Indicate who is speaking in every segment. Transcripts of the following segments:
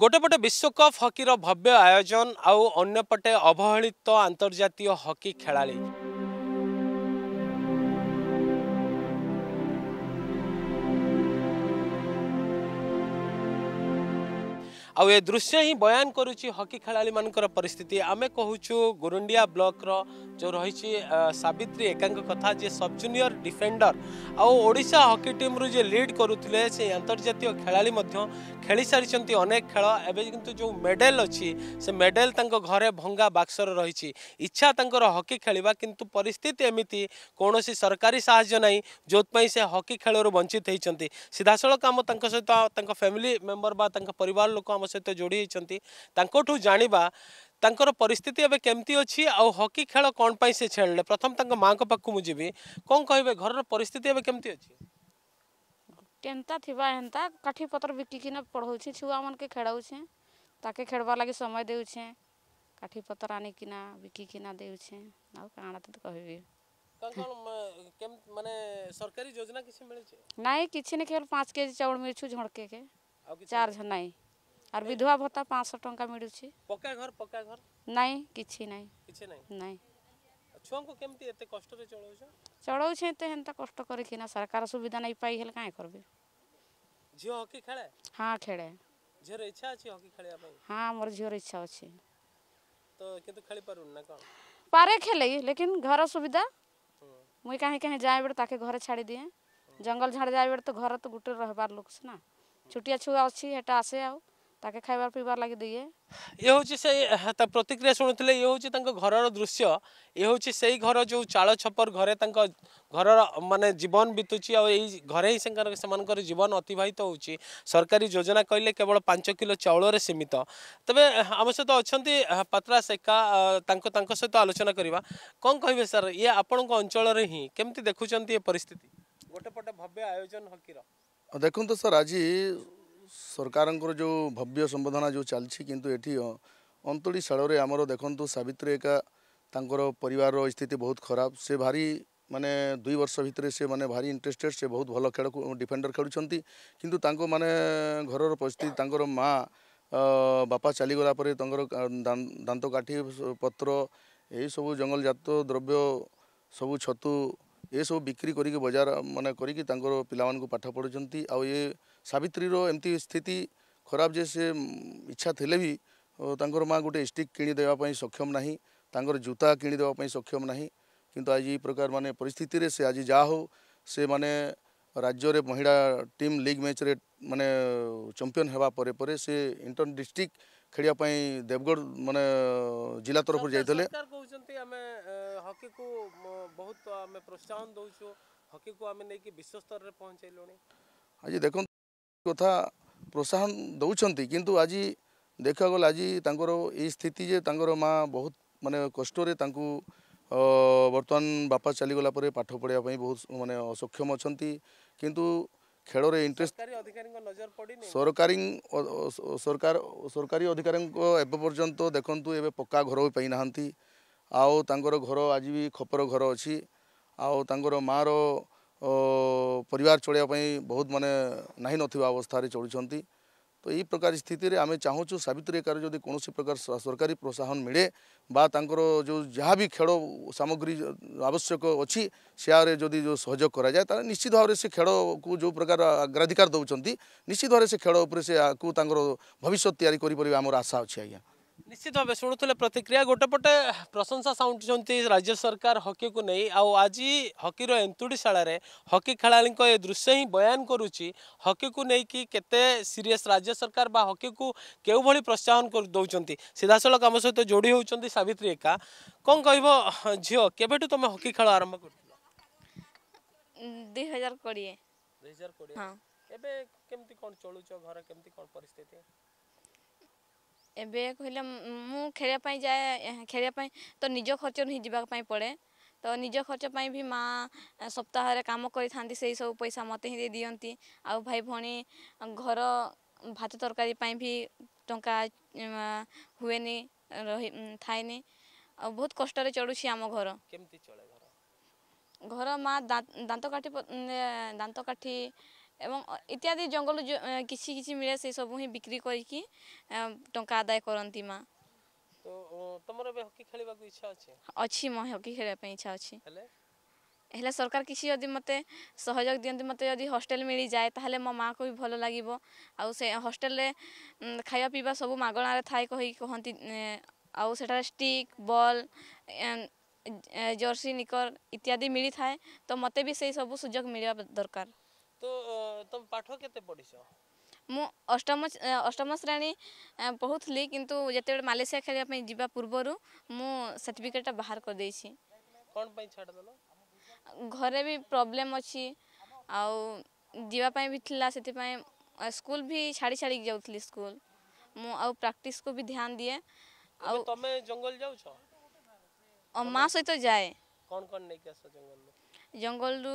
Speaker 1: ଗୋଟେପଟେ ବିଶ୍ୱକପ୍ ହକିର ଭବ୍ୟ ଆୟୋଜନ ଆଉ ଅନ୍ୟପଟେ ଅବହେଳିତ ଆନ୍ତର୍ଜାତୀୟ ହକି ଖେଳାଳି आ दृश्य ही बयान करुच्च हकी खेला मान पिस्थित आम कहूँ गुरुंडिया ब्लक्र जो रही सवित्री एकांक कथ जी सब जूनियर डिफेडर आशा हकी टीम रु जी लिड करुले अंतर्जात खेला खेली सारी अनेक खेल एवं कि जो मेडेल अच्छी से मेडेल घर भंगा बाक्सर रही इच्छा तर हकी खेल कितु पिस्थित एमती कौन सी सरकारी साज्य ना जो से हकी खेल वंचित होती सीधा साल आम सहित फैमिली मेम्बर वो आम সহিত যোড়ি হয়েছেন তাঁঠু জাঁয়া তাঁর পরিস্থিতি এবার কমিটি অছি হকি খেল কম পাই সে ছেড়লে প্রথম তাঁর মা পাখু মু যাবি কম কহবে ঘরের পরিস্থিতি এবার কমিটি অছি
Speaker 2: টেন্তা থিবা হেন্তা কাঠি পত্র বিকিকিনা পড়াউছি ছুয়া মানকে খেড়াউছে তাকে খেড়বার লাগি সময় দেউছে কাঠি পত্র আনিকিনা বিকিকিনা দেউছে আর কাণা তো কহিবি
Speaker 1: মানে সরকারি যোজনা কিছু মিলছে
Speaker 2: নাই কিছু না খেল 5 কেজি চাউল মিলছু ঝড়কে के चार झनाई আর বিধবা ভত্তা পাঁচশো টঙ্কা মিলুছি
Speaker 1: পকা ঘর পকা ঘর
Speaker 2: নাই কিছু নাই কিছু নাই নাই
Speaker 1: ଛୁଆଙ୍କୁ କେମିତି ଏତେ କଷ୍ଟରେ ଚଳଉଛ
Speaker 2: ଚଳଉଛେ ଏତେ ହେନ୍ତା କଷ୍ଟ କରିକିନା ସରକାର ସୁବିଧା ନାଇଁ ପାଇ ହେଲେ କାଇଁ କରିବି
Speaker 1: ଝିଅ ହକି ଖେଳେ ହଁ ଖେଳେ ଝିଅର ଇଚ୍ଛା ଅଛି ହକି ଖେଳିବା ପାଇଁ ହଁ ମୋର
Speaker 2: ଝିଅର ଇଚ୍ଛା ଅଛି
Speaker 1: ତ କିନ୍ତୁ ଖେଳି ପାରୁନି ନା କ'ଣ
Speaker 2: ପାରେ ଖେଳେ ଲେକିନ ଘର ସୁବିଧା ମୁଇଁ କାହିଁ କାହିଁ ଯାଏ ବେଳେ ତାକେ ଘରେ ଛାଡ଼ି ଦିଏ ଜଙ୍ଗଲ ଝାଡ଼ି ଯାଏ ବେଳେ ତ ଘର ତ ଗୋଟେ ରହିବାର ଲୋକ ସିନା ଛୋଟିଆ ଛୁଆ ଅଛି ହେଟା ଆସେ ଆଉ ताके खाइबार पीबार लागि दिए
Speaker 1: ये हूँ से ता प्रतिक्रिया शुणुले ये हूँ घर दृश्य ये हूँ से घर जो चाल छपर घरे घर मानने जीवन बीतुची आई घरे ही से जीवन अतिबाहित हो सरकारी योजना कहले केवल पांच किलो चाउल सीमित तेरे आम सहित अच्छा पत्रा सेका सहित आलोचना करवा कौन कहे सर ये आपण अंचल ही केमती देखुं ये परिस्थिति गोटे पटे भव्य आयोजन हकीर देखु सर आज ସରକାରଙ୍କର ଯେଉଁ ଭବ୍ୟ
Speaker 3: ସମ୍ବୋଧନା ଯେଉଁ ଚାଲିଛି କିନ୍ତୁ ଏଠି ଅନ୍ତୁଳି ଶାଳରେ ଆମର ଦେଖନ୍ତୁ ସାବିତ୍ରୀ ଏକା ତାଙ୍କର ପରିବାରର ସ୍ଥିତି ବହୁତ ଖରାପ ସେ ଭାରି ମାନେ ଦୁଇ ବର୍ଷ ଭିତରେ ସେ ମାନେ ଭାରି ଇଣ୍ଟରେଷ୍ଟେଡ଼ ସେ ବହୁତ ଭଲ ଖେଳ ଡିଫେଣ୍ଡର ଖେଳୁଛନ୍ତି କିନ୍ତୁ ତାଙ୍କ ମାନେ ଘରର ପରିସ୍ଥିତି ତାଙ୍କର ମା' ବାପା ଚାଲିଗଲା ପରେ ତାଙ୍କର ଦାନ୍ତ କାଠି ପତ୍ର ଏହିସବୁ ଜଙ୍ଗଲଜାତ ଦ୍ରବ୍ୟ ସବୁ ଛତୁ ଏସବୁ ବିକ୍ରି କରିକି ବଜାର ମାନେ କରିକି ତାଙ୍କର ପିଲାମାନଙ୍କୁ ପାଠ ପଢ଼ୁଛନ୍ତି ଆଉ ଏ सवित्री एमती स्थित खराब जे से इच्छा थे भी तर माँ गोटे स्टिक कि सक्षम ना तर जूता कि सक्षम ना कि आज ये प्रकार मानने परिस्थित से आज जहा से मैंने राज्य में महिला टीम लीग मैच रे मैंने चंपिन होगापर पर इंटर डिस्ट्रिक्ट खेल देवगढ़ मान जिला तरफ जाते
Speaker 1: हकी को बहुत प्रोत्साहन दौ हकी
Speaker 3: आज देख কথা ପ୍ରୋତ୍ସାହନ ଦେଉଛନ୍ତି କିନ୍ତୁ ଆଜି ଦେଖିବାକୁ ଗଲେ ଆଜି ତାଙ୍କର ଏଇ ସ୍ଥିତି ଯେ ତାଙ୍କର ମା' ବହୁତ ମାନେ କଷ୍ଟରେ ତାଙ୍କୁ ବର୍ତ୍ତମାନ ବାପା ଚାଲିଗଲା ପରେ ପାଠ ପଢ଼ିବା ପାଇଁ ବହୁତ ମାନେ ଅସକ୍ଷମ ଅଛନ୍ତି କିନ୍ତୁ ଖେଳରେ ଇଣ୍ଟରେଷ୍ଟ ସରକାରୀ ସରକାର ସରକାରୀ ଅଧିକାରୀଙ୍କ ଏବେ ପର୍ଯ୍ୟନ୍ତ ଦେଖନ୍ତୁ ଏବେ ପକ୍କା ଘର ବି ପାଇନାହାନ୍ତି ଆଉ ତାଙ୍କର ଘର ଆଜି ବି ଖପର ଘର ଅଛି ଆଉ ତାଙ୍କର ମାଆର ପରିବାର ଚଳିବା ପାଇଁ ବହୁତ ମାନେ ନାହିଁ ନଥିବା ଅବସ୍ଥାରେ ଚଳୁଛନ୍ତି ତ ଏହି ପ୍ରକାର ସ୍ଥିତିରେ ଆମେ ଚାହୁଁଛୁ ସାବିତ୍ରୀ ଏକାରେ ଯଦି କୌଣସି ପ୍ରକାର ସରକାରୀ ପ୍ରୋତ୍ସାହନ ମିଳେ ବା ତାଙ୍କର ଯେଉଁ ଯାହା ବି ଖେଳ ସାମଗ୍ରୀ ଆବଶ୍ୟକ ଅଛି ସେଆରେ ଯଦି ଯେଉଁ ସହଯୋଗ କରାଯାଏ ତାହେଲେ ନିଶ୍ଚିତ ଭାବରେ ସେ ଖେଳକୁ ଯେଉଁ ପ୍ରକାର ଅଗ୍ରାଧିକାର ଦେଉଛନ୍ତି ନିଶ୍ଚିତ ଭାବରେ ସେ ଖେଳ ଉପରେ ସେ ଆକୁ ତାଙ୍କର ଭବିଷ୍ୟତ ତିଆରି କରିପାରିବେ ଆମର ଆଶା ଅଛି ଆଜ୍ଞା
Speaker 1: निश्चित भाव शुणुले प्रतिक्रिया गोटेपटे प्रशंसा साउंट राज्य सरकार हकी को नहीं आउ आज हकी एंतुड़ीशाड़ हकी खेला दृश्य ही बयान करुच्ची हकी को लेकिन केते सीरीयस राज्य सरकार बा हकी को क्यों प्रोत्साहन कर दौरान सीधासल आम सहित जोड़ी होती सवित्री एका कौन कह झी के तुम हकी खेल आरंभ कर घर
Speaker 4: ଏବେ କହିଲେ ମୁଁ ଖେଳିବା ପାଇଁ ଯାଏ ଖେଳିବା ପାଇଁ ତ ନିଜ ଖର୍ଚ୍ଚରୁ ହିଁ ଯିବା ପାଇଁ ପଡ଼େ ତ ନିଜ ଖର୍ଚ୍ଚ ପାଇଁ ବି ମା' ସପ୍ତାହରେ କାମ କରିଥାନ୍ତି ସେଇ ସବୁ ପଇସା ମୋତେ ହିଁ ଦେଇ ଦିଅନ୍ତି ଆଉ ଭାଇ ଭଉଣୀ ଘର ଭାତ ତରକାରୀ ପାଇଁ ବି ଟଙ୍କା ହୁଏନି ରହି ଥାଏନି ଆଉ ବହୁତ କଷ୍ଟରେ ଚଳୁଛି ଆମ ଘର କେମିତି ଚଳେ ଘର ଘର ମା' ଦାନ୍ତ କାଠି ଦାନ୍ତ କାଠି এবং ইত্যাদি জঙ্গল কিছু কিছু ମିଳେ ସେ ସବୁ ହିଁ ବିକ୍ରି କରିକି ଟଙ୍କା ଆଦାୟ କରନ୍ତି ମା
Speaker 1: ତମର ଏବେ ହକି ଖେଳିବାକୁ ଇଚ୍ଛା ଅଛି
Speaker 4: ଅଛି ମୋ ହକି ଖେଳିବା ପାଇଁ ଇଚ୍ଛା ଅଛି ହେଲେ ସରକାର କିଛି ଯଦି ମୋତେ ସହଯୋଗ ଦିଅନ୍ତି ମୋତେ ଯଦି ହଷ୍ଟେଲ ମିଳିଯାଏ ତାହେଲେ ମୋ ମାଆକୁ ବି ଭଲ ଲାଗିବ ଆଉ ସେ ହଷ୍ଟେଲରେ ଖାଇବା ପିଇବା ସବୁ ମାଗଣାରେ ଥାଏ କହିକି କହନ୍ତି ଆଉ ସେଠାରେ ଷ୍ଟିକ୍ ବଲ୍ ଜର୍ସି ନିକର ଇତ୍ୟାଦି ମିଳିଥାଏ ତ ମୋତେ ବି ସେଇ ସବୁ ସୁଯୋଗ ମିଳିବା ଦରକାର
Speaker 1: ତ ତମେ ପାଠ କେତେ ପଢ଼ିଛ
Speaker 4: ମୁଁ ଅଷ୍ଟମ ଅଷ୍ଟମ ଶ୍ରେଣୀ ପଢ଼ୁଥିଲି କିନ୍ତୁ ଯେତେବେଳେ ମାଲେସିଆ ଖେଳିବା ପାଇଁ ଯିବା ପୂର୍ବରୁ ମୁଁ ସାର୍ଟିଫିକେଟ୍ଟା ବାହାର କରିଦେଇଛି
Speaker 1: କ'ଣ ପାଇଁ ଛାଡ଼ିଦେଲ
Speaker 4: ଘରେ ବି ପ୍ରୋବ୍ଲେମ୍ ଅଛି ଆଉ ଯିବା ପାଇଁ ବି ଥିଲା ସେଥିପାଇଁ ସ୍କୁଲ ବି ଛାଡ଼ି ଛାଡ଼ିକି ଯାଉଥିଲି ସ୍କୁଲ ମୁଁ ଆଉ ପ୍ରାକ୍ଟିସ୍କୁ ବି ଧ୍ୟାନ ଦିଏ
Speaker 1: ଆଉ ତମେ ଜଙ୍ଗଲ ଯାଉଛ
Speaker 4: ମା ସହିତ ଯାଏ
Speaker 1: କ'ଣ କ'ଣ ନେଇକି ଆସ ଜଙ୍ଗଲରୁ
Speaker 4: ଜଙ୍ଗଲରୁ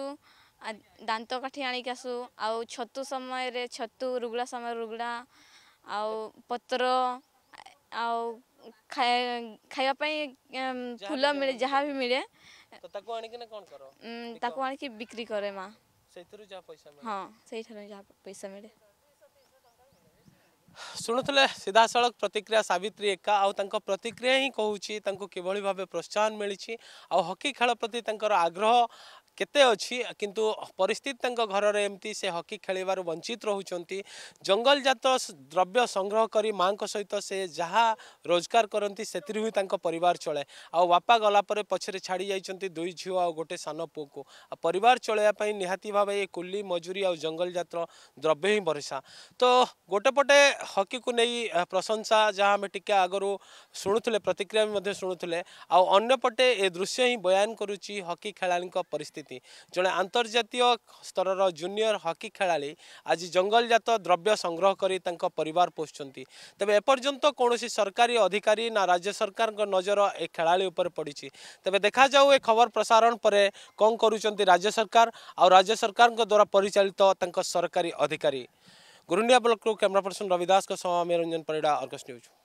Speaker 4: ଦାନ୍ତ କାଠି ଆଣିକି ଆସୁ ଆଉ ଛତୁ ସମୟରେ ଛତୁ ରୁଗୁଡ଼ା ସମୟରେ ରୁଗୁଡ଼ା ଆଉ ପତ୍ର ଆଉ ଖାଇବା ପାଇଁ ଫୁଲ ମିଳେ ଯାହା ବି ମିଳେ
Speaker 1: ତାକୁ ଆଣିକି କ'ଣ କର
Speaker 4: ତାକୁ ଆଣିକି ବିକ୍ରି କରେ ମା
Speaker 1: ସେଇଥିରୁ ଯାହା ପଇସା ହଁ
Speaker 4: ସେଇଠାରୁ ଯାହା ପଇସା ମିଳେ ଶୁଣୁଥିଲେ
Speaker 1: ସିଧାସଳଖ ପ୍ରତିକ୍ରିୟା ସାବିତ୍ରୀ ଏକା ଆଉ ତାଙ୍କ ପ୍ରତିକ୍ରିୟା ହିଁ କହୁଛି ତାଙ୍କୁ କିଭଳି ଭାବେ ପ୍ରୋତ୍ସାହନ ମିଳିଛି ଆଉ ହକି ଖେଳ ପ୍ରତି ତାଙ୍କର ଆଗ୍ରହ କେତେ ଅଛି କିନ୍ତୁ ପରିସ୍ଥିତି ତାଙ୍କ ଘରରେ ଏମିତି ସେ ହକି ଖେଳିବାରୁ ବଞ୍ଚିତ ରହୁଛନ୍ତି ଜଙ୍ଗଲଜାତ ଦ୍ରବ୍ୟ ସଂଗ୍ରହ କରି ମାଆଙ୍କ ସହିତ ସେ ଯାହା ରୋଜଗାର କରନ୍ତି ସେଥିରୁ ହିଁ ତାଙ୍କ ପରିବାର ଚଳେ ଆଉ ବାପା ଗଲା ପରେ ପଛରେ ଛାଡ଼ି ଯାଇଛନ୍ତି ଦୁଇ ଝିଅ ଆଉ ଗୋଟେ ସାନ ପୁଅକୁ ଆଉ ପରିବାର ଚଳାଇବା ପାଇଁ ନିହାତି ଭାବେ ଏ କୁଲି ମଜୁରୀ ଆଉ ଜଙ୍ଗଲଜାତ ଦ୍ରବ୍ୟ ହିଁ ଭରସା ତ ଗୋଟେ ପଟେ ହକିକୁ ନେଇ ପ୍ରଶଂସା ଯାହା ଆମେ ଟିକେ ଆଗରୁ ଶୁଣୁଥିଲେ ପ୍ରତିକ୍ରିୟା ମଧ୍ୟ ଶୁଣୁଥିଲେ ଆଉ ଅନ୍ୟପଟେ ଏ ଦୃଶ୍ୟ ହିଁ ବୟାନ କରୁଛି ହକି ଖେଳାଳିଙ୍କ ପରିସ୍ଥିତି ଆସିଛନ୍ତି ଜଣେ ଆନ୍ତର୍ଜାତୀୟ ସ୍ତରର ଜୁନିୟର ହକି ଖେଳାଳି ଆଜି ଜଙ୍ଗଲଜାତ ଦ୍ରବ୍ୟ ସଂଗ୍ରହ କରି ତାଙ୍କ ପରିବାର ପୋଷୁଛନ୍ତି ତେବେ ଏପର୍ଯ୍ୟନ୍ତ କୌଣସି ସରକାରୀ ଅଧିକାରୀ ନା ରାଜ୍ୟ ସରକାରଙ୍କ ନଜର ଏ ଖେଳାଳି ଉପରେ ପଡ଼ିଛି ତେବେ ଦେଖାଯାଉ ଏ ଖବର ପ୍ରସାରଣ ପରେ କ'ଣ କରୁଛନ୍ତି ରାଜ୍ୟ ସରକାର ଆଉ ରାଜ୍ୟ ସରକାରଙ୍କ ଦ୍ୱାରା ପରିଚାଳିତ ତାଙ୍କ ସରକାରୀ ଅଧିକାରୀ ଗୁରୁଣ୍ଡିଆ ବ୍ଲକରୁ କ୍ୟାମେରା ପର୍ସନ ରବି ଦାସଙ୍କ ସହ ଆମେ ରଞ୍ଜନ ପରିଡ଼ା ଅର୍ଗସ ନ୍ୟୁଜ୍